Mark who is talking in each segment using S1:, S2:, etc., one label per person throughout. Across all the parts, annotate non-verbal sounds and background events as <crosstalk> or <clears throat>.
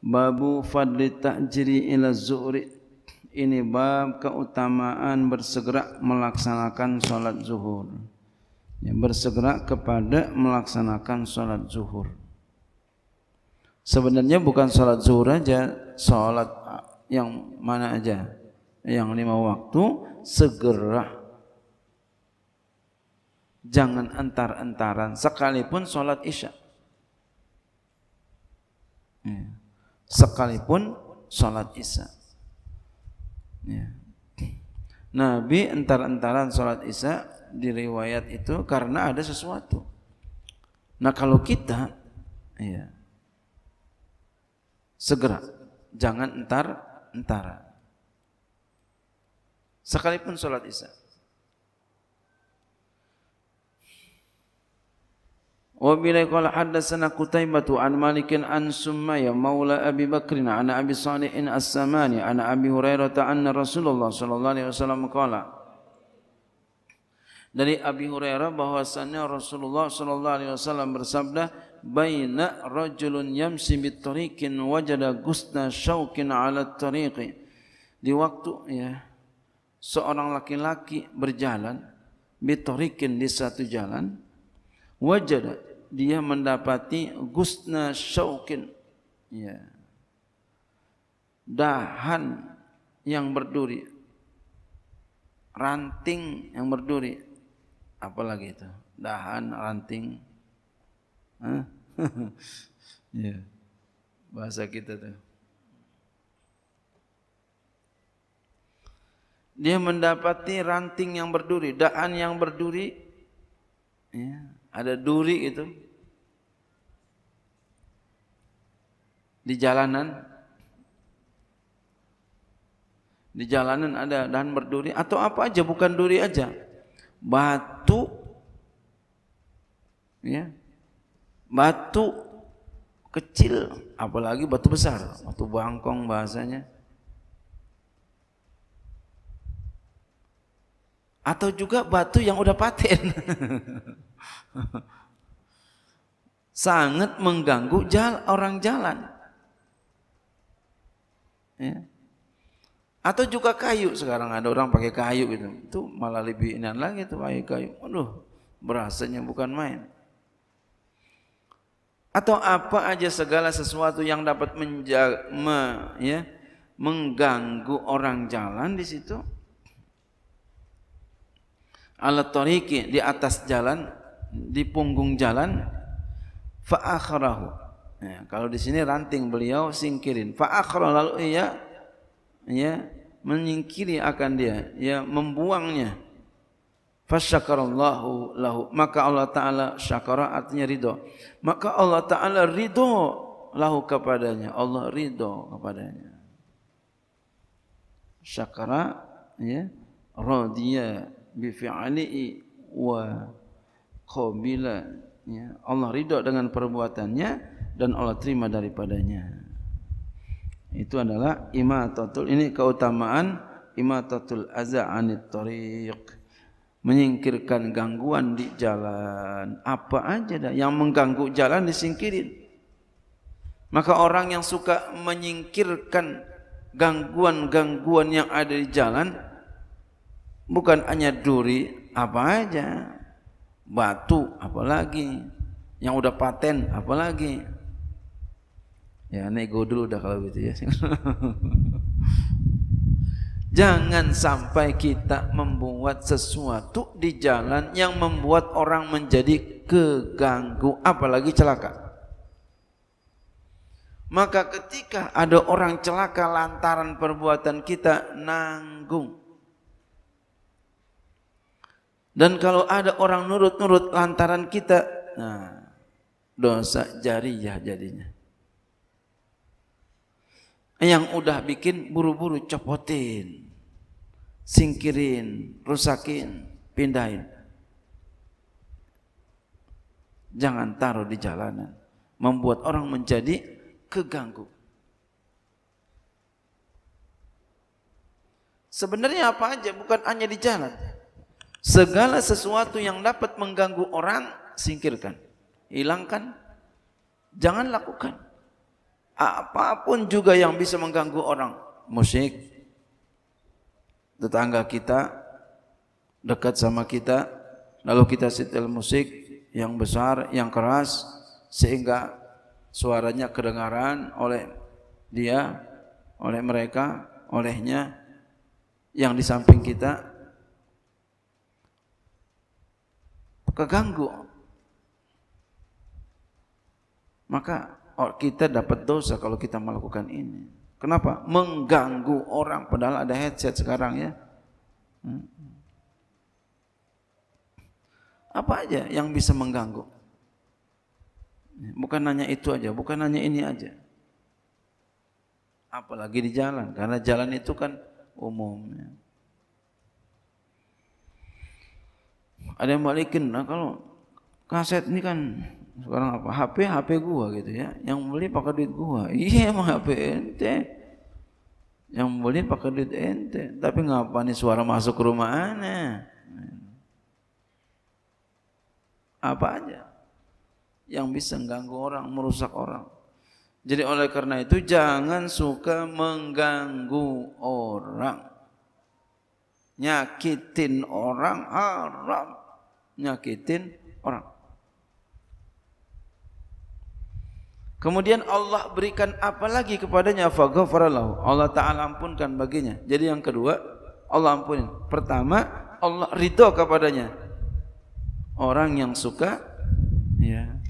S1: Babu fadli ta'jiri ila zuhri Ini bab keutamaan bersegera melaksanakan sholat zuhur ya, Bersegera kepada melaksanakan sholat zuhur Sebenarnya bukan sholat zuhur aja Sholat yang mana aja Yang lima waktu segera Jangan entar-entaran sekalipun sholat isya' ya. sekalipun sholat isya. Ya. Nabi entar-entaran sholat isya di riwayat itu karena ada sesuatu. Nah kalau kita ya, segera, jangan entar-entara. Sekalipun sholat isya. Wa bila qala haddatsana Qutaibatu an Malik an Sumayyah maula Abi Bakr an Abi Shalih Salihin As-Samani an Abi Hurairah anna Rasulullah sallallahu alaihi wasallam qala dari Abi Hurairah bahwasanya Rasulullah sallallahu alaihi wasallam bersabda baina rajulun yamsi bit tariqin wajada gusna syauqin ala tariqi di waktu ya seorang laki-laki berjalan bitariqin di satu jalan wajada dia mendapati gusna syaukin ya dahan yang berduri ranting yang berduri apalagi itu dahan ranting <laughs> ya bahasa kita tuh dia mendapati ranting yang berduri dahan yang berduri ya ada duri itu di jalanan di jalanan ada dahan berduri atau apa aja bukan duri aja batu ya batu kecil apalagi batu besar batu bangkong bahasanya atau juga batu yang udah paten <laughs> <laughs> sangat mengganggu jal orang jalan. Ya. Atau juga kayu sekarang ada orang pakai kayu gitu. Itu malah lebih inan lagi tuh pakai kayu. Aduh, berasanya bukan main. Atau apa aja segala sesuatu yang dapat menjaga, me, ya, mengganggu orang jalan di situ. Alat toriki di atas jalan di punggung jalan fa'akhrahu ya, kalau di sini ranting beliau singkirin fa'akhra lalu ia ya menyingkiri akan dia ya membuangnya fasyakarallahu lahu maka Allah taala syakara artinya ridho maka Allah taala ridho lahu kepadanya Allah ridho kepadanya syakara ya radiya bi fi'alihi wa khomila ya. Allah ridha dengan perbuatannya dan Allah terima daripadanya itu adalah imatatul ini keutamaan imatatul azza anit tariq menyingkirkan gangguan di jalan apa aja dah yang mengganggu jalan disingkirin maka orang yang suka menyingkirkan gangguan-gangguan yang ada di jalan bukan hanya duri apa aja batu apalagi yang udah paten apalagi ya nego dulu udah kalau gitu ya <laughs> Jangan sampai kita membuat sesuatu di jalan yang membuat orang menjadi keganggu, apalagi celaka. Maka ketika ada orang celaka lantaran perbuatan kita nanggung. Dan kalau ada orang nurut-nurut lantaran kita, nah, dosa jariyah jadinya. Yang udah bikin buru-buru copotin, singkirin, rusakin, pindahin. Jangan taruh di jalanan. Membuat orang menjadi keganggu. Sebenarnya apa aja, bukan hanya di jalan. Segala sesuatu yang dapat mengganggu orang, singkirkan. Hilangkan. Jangan lakukan. Apapun juga yang bisa mengganggu orang. Musik. Tetangga kita. Dekat sama kita. Lalu kita setel musik yang besar, yang keras. Sehingga suaranya kedengaran oleh dia, oleh mereka, olehnya yang di samping kita keganggu. Maka oh, kita dapat dosa kalau kita melakukan ini. Kenapa? Mengganggu orang padahal ada headset sekarang ya. Hmm. Apa aja yang bisa mengganggu? Bukan hanya itu aja, bukan hanya ini aja. Apalagi di jalan, karena jalan itu kan umumnya. ada yang balikin nah kalau kaset ini kan sekarang apa HP HP gua gitu ya yang beli pakai duit gua <laughs> iya emang HP ente yang beli pakai duit ente tapi ngapa nih suara masuk ke rumah aneh apa aja yang bisa mengganggu orang merusak orang jadi oleh karena itu jangan suka mengganggu orang nyakitin orang haram nyakitin orang. Kemudian Allah berikan apa lagi kepadanya? Faghfaralahu. Allah Ta'ala ampunkan baginya. Jadi yang kedua, Allah ampunin. Pertama, Allah ridho kepadanya. Orang yang suka ya,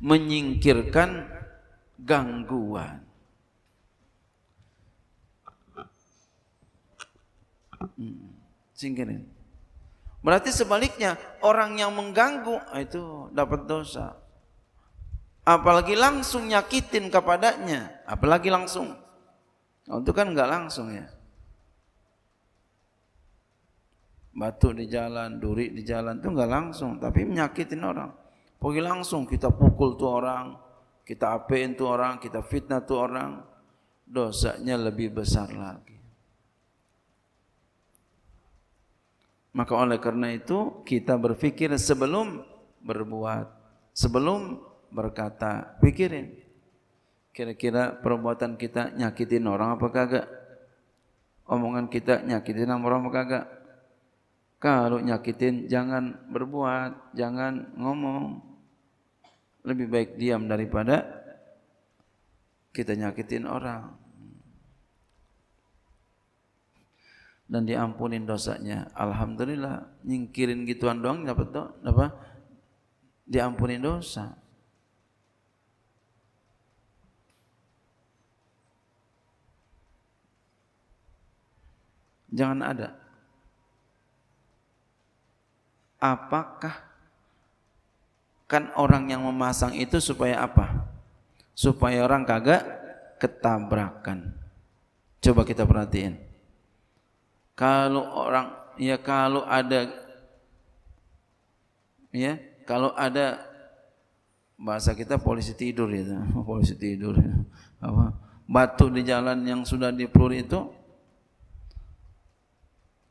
S1: menyingkirkan gangguan. Hmm, singkirin. Berarti sebaliknya orang yang mengganggu ah, itu dapat dosa. Apalagi langsung nyakitin kepadanya, apalagi langsung. Oh, itu kan nggak langsung ya. batu di jalan, duri di jalan itu nggak langsung, tapi menyakitin orang. Pergi langsung kita pukul tuh orang, kita apain tuh orang, kita fitnah tuh orang, dosanya lebih besar lagi. Maka oleh karena itu kita berpikir sebelum berbuat, sebelum berkata, pikirin. Kira-kira perbuatan kita nyakitin orang apa kagak? Omongan kita nyakitin orang apa kagak? Kalau nyakitin jangan berbuat, jangan ngomong. Lebih baik diam daripada kita nyakitin orang. dan diampunin dosanya. Alhamdulillah, nyingkirin gituan doang dapat do, apa? Diampunin dosa. Jangan ada. Apakah kan orang yang memasang itu supaya apa? Supaya orang kagak ketabrakan. Coba kita perhatiin kalau orang ya kalau ada ya kalau ada bahasa kita polisi tidur ya <laughs> polisi tidur ya. apa batu di jalan yang sudah dipelur itu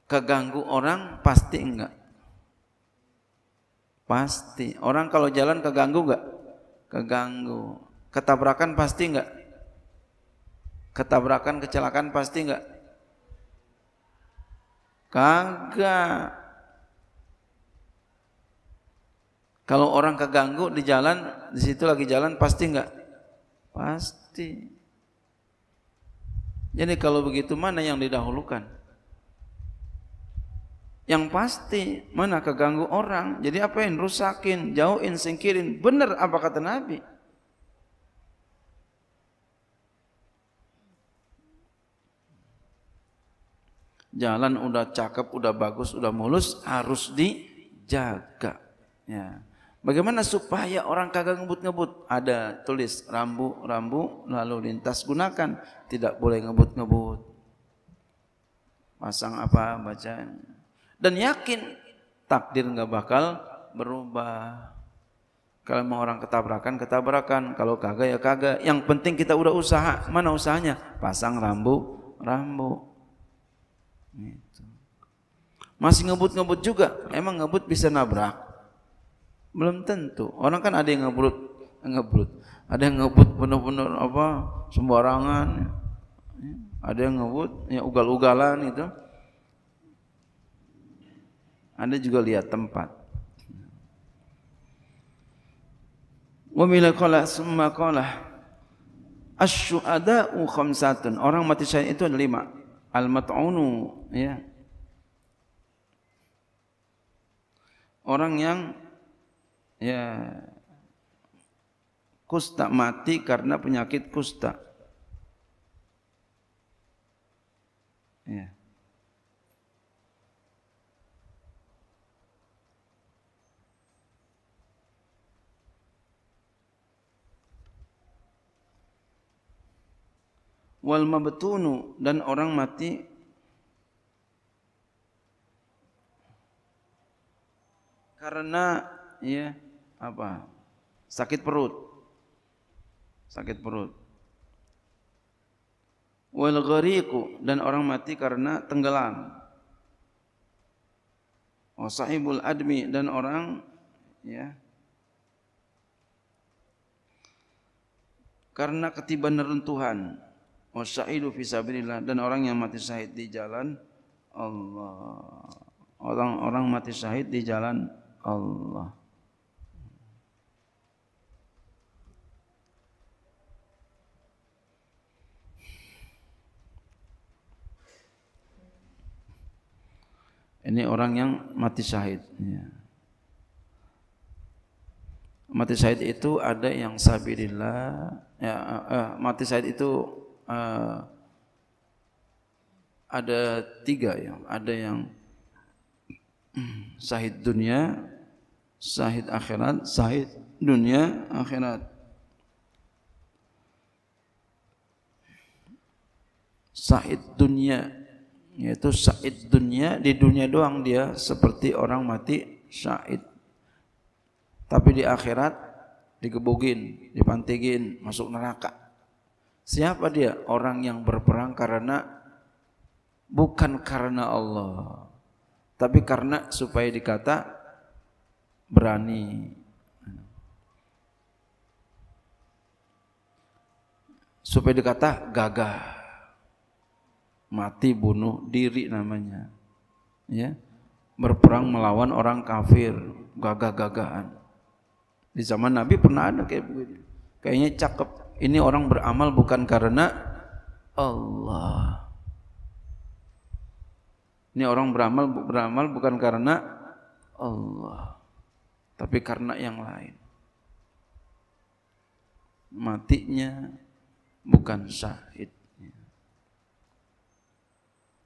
S1: keganggu orang pasti enggak pasti orang kalau jalan keganggu enggak keganggu ketabrakan pasti enggak ketabrakan kecelakaan pasti enggak Kagak. Kalau orang keganggu di jalan, di situ lagi jalan pasti enggak? Pasti. Jadi kalau begitu mana yang didahulukan? Yang pasti mana keganggu orang. Jadi apa yang rusakin, jauhin, singkirin. Benar apa kata Nabi? jalan udah cakep, udah bagus, udah mulus harus dijaga. Ya. Bagaimana supaya orang kagak ngebut-ngebut? Ada tulis rambu-rambu lalu lintas gunakan, tidak boleh ngebut-ngebut. Pasang apa bacaan. Dan yakin takdir nggak bakal berubah. Kalau mau orang ketabrakan, ketabrakan. Kalau kagak ya kagak. Yang penting kita udah usaha. Mana usahanya? Pasang rambu, rambu. Gitu. Masih ngebut-ngebut juga. Emang ngebut bisa nabrak? Belum tentu. Orang kan ada yang ngebut, ngebut. Ada yang ngebut benar-benar apa sembarangan. Ada yang ngebut ya ugal-ugalan itu. Anda juga lihat tempat. Wamila semua summa qala asy khamsatun. Orang mati syahid itu ada lima al-mat'unu ya orang yang ya kusta mati karena penyakit kusta ya wal mabtunu dan orang mati karena ya apa sakit perut sakit perut wal ghariqu dan orang mati karena tenggelam wa sahibul admi dan orang ya karena ketiban neruntuhan wasyahidu fi dan orang yang mati syahid di jalan Allah. Orang-orang mati syahid di jalan Allah. Ini orang yang mati syahid. Ya. Mati syahid itu ada yang sabillillah, ya, eh, eh, mati syahid itu Eh, ada tiga yang ada yang <clears throat> sahid dunia, sahid akhirat, sahid dunia akhirat. Sahid dunia yaitu sahid dunia di dunia doang dia seperti orang mati sahid, Tapi di akhirat digebugin, dipantigin, masuk neraka. Siapa dia? Orang yang berperang karena bukan karena Allah, tapi karena supaya dikata berani. Supaya dikata gagah. Mati bunuh diri namanya. Ya. Berperang melawan orang kafir, gagah-gagahan. Di zaman Nabi pernah ada kayak begitu. Kayaknya cakep, ini orang beramal bukan karena Allah. Ini orang beramal beramal bukan karena Allah, tapi karena yang lain. Matinya bukan syahid.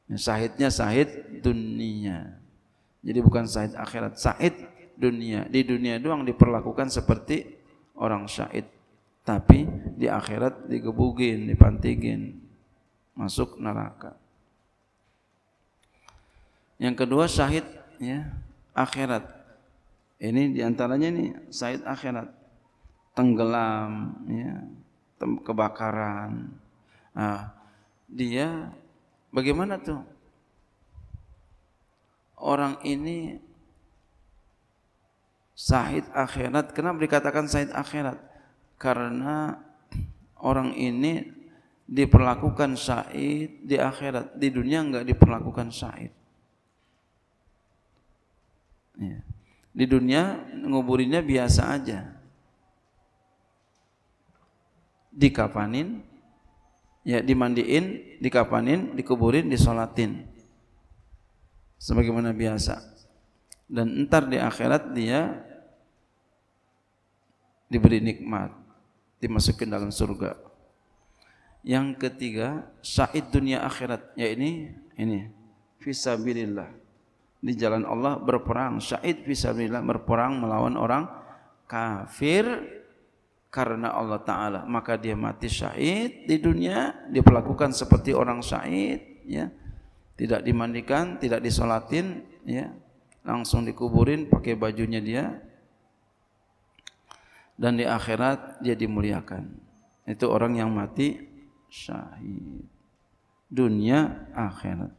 S1: Syahidnya syahid dunia. Jadi bukan syahid akhirat, syahid dunia. Di dunia doang diperlakukan seperti orang syahid tapi di akhirat digebugin, dipantigin, masuk neraka. Yang kedua syahid ya, akhirat. Ini diantaranya nih syahid akhirat. Tenggelam, ya, kebakaran. Nah, dia bagaimana tuh? Orang ini syahid akhirat. Kenapa dikatakan syahid akhirat? karena orang ini diperlakukan Said di akhirat, di dunia nggak diperlakukan Said. Ya. Di dunia nguburinnya biasa aja. Dikapanin, ya dimandiin, dikapanin, dikuburin, disolatin. Sebagaimana biasa. Dan entar di akhirat dia diberi nikmat dimasukin dalam surga. Yang ketiga, syahid dunia akhirat, ini, ini fisabilillah. Di jalan Allah berperang, syahid fisabilillah berperang melawan orang kafir karena Allah taala, maka dia mati syahid di dunia, diperlakukan seperti orang syahid ya. Tidak dimandikan, tidak disolatin ya. Langsung dikuburin pakai bajunya dia, dan di akhirat dia dimuliakan. Itu orang yang mati syahid. Dunia akhirat.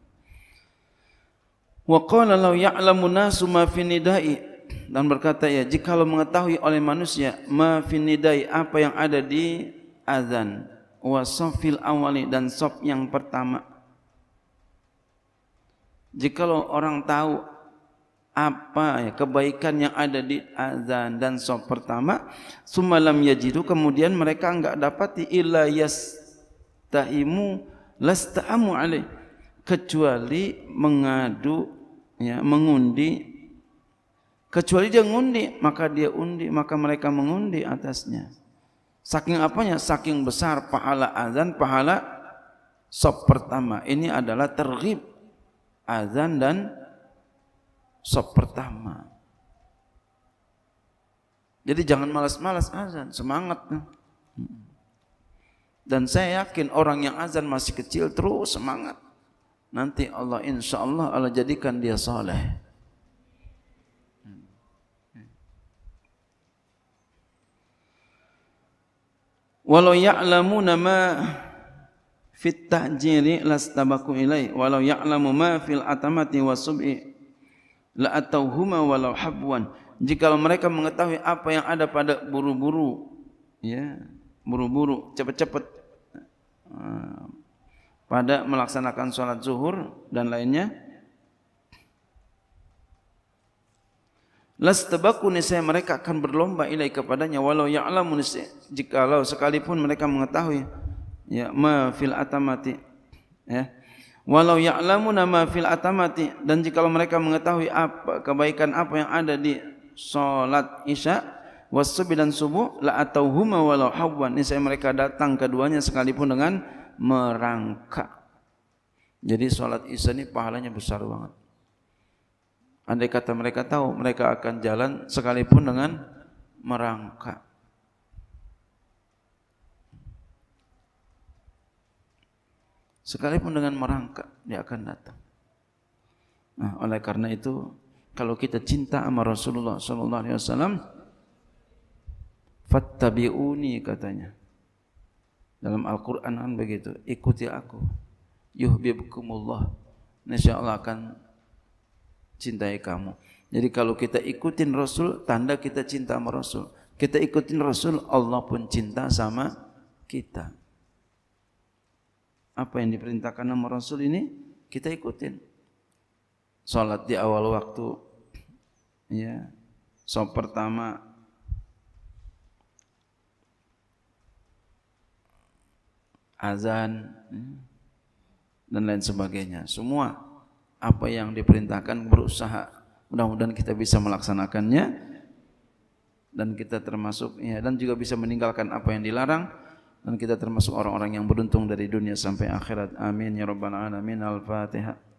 S1: Wa qala law ya'lamu nasu ma fi nidai dan berkata ya jika lo mengetahui oleh manusia ma fi nidai apa yang ada di azan wa safil awali dan sof yang pertama jika lo orang tahu apa ya kebaikan yang ada di azan dan sop pertama sumalam yajidu kemudian mereka enggak dapati illa tahimu lasta'amu alaih kecuali mengadu ya mengundi kecuali dia ngundi maka dia undi maka mereka mengundi atasnya saking apanya saking besar pahala azan pahala sop pertama ini adalah terghib azan dan sop pertama. Jadi jangan malas-malas azan, semangat. Dan saya yakin orang yang azan masih kecil terus semangat. Nanti Allah insya Allah Allah jadikan dia soleh. Walau ya'lamu nama fit ta'jiri lastabaku ilaih. Walau ya'lamu ma fil atamati wa sub'i la atauhuma walau habwan jika mereka mengetahui apa yang ada pada buru-buru ya buru-buru cepat-cepat eh, pada melaksanakan salat zuhur dan lainnya Las Lastabaku nisaya mereka akan berlomba ilai kepadanya walau ya'lamu nisaya jikalau sekalipun mereka mengetahui ya ma fil atamati ya Walau ya'lamu nama fil atamati dan jika mereka mengetahui apa kebaikan apa yang ada di solat Isya wasubi dan subuh la huma walau hawan ini saya mereka datang keduanya sekalipun dengan merangka. Jadi solat Isya ini pahalanya besar banget. Andai kata mereka tahu mereka akan jalan sekalipun dengan merangkak. Sekalipun dengan merangkak, dia akan datang. Nah, oleh karena itu, kalau kita cinta sama Rasulullah sallallahu alaihi wasallam, fattabi'uni katanya. Dalam Al-Qur'an kan begitu, ikuti aku. Yuhibbukumullah. Insyaallah akan cintai kamu. Jadi kalau kita ikutin Rasul, tanda kita cinta sama Rasul. Kita ikutin Rasul, Allah pun cinta sama kita apa yang diperintahkan nama Rasul ini kita ikutin. Sholat di awal waktu ya. sholat pertama azan dan lain sebagainya. Semua apa yang diperintahkan berusaha mudah-mudahan kita bisa melaksanakannya dan kita termasuk ya dan juga bisa meninggalkan apa yang dilarang dan kita termasuk orang-orang yang beruntung dari dunia sampai akhirat. Amin ya rabbal alamin. Al-Fatihah.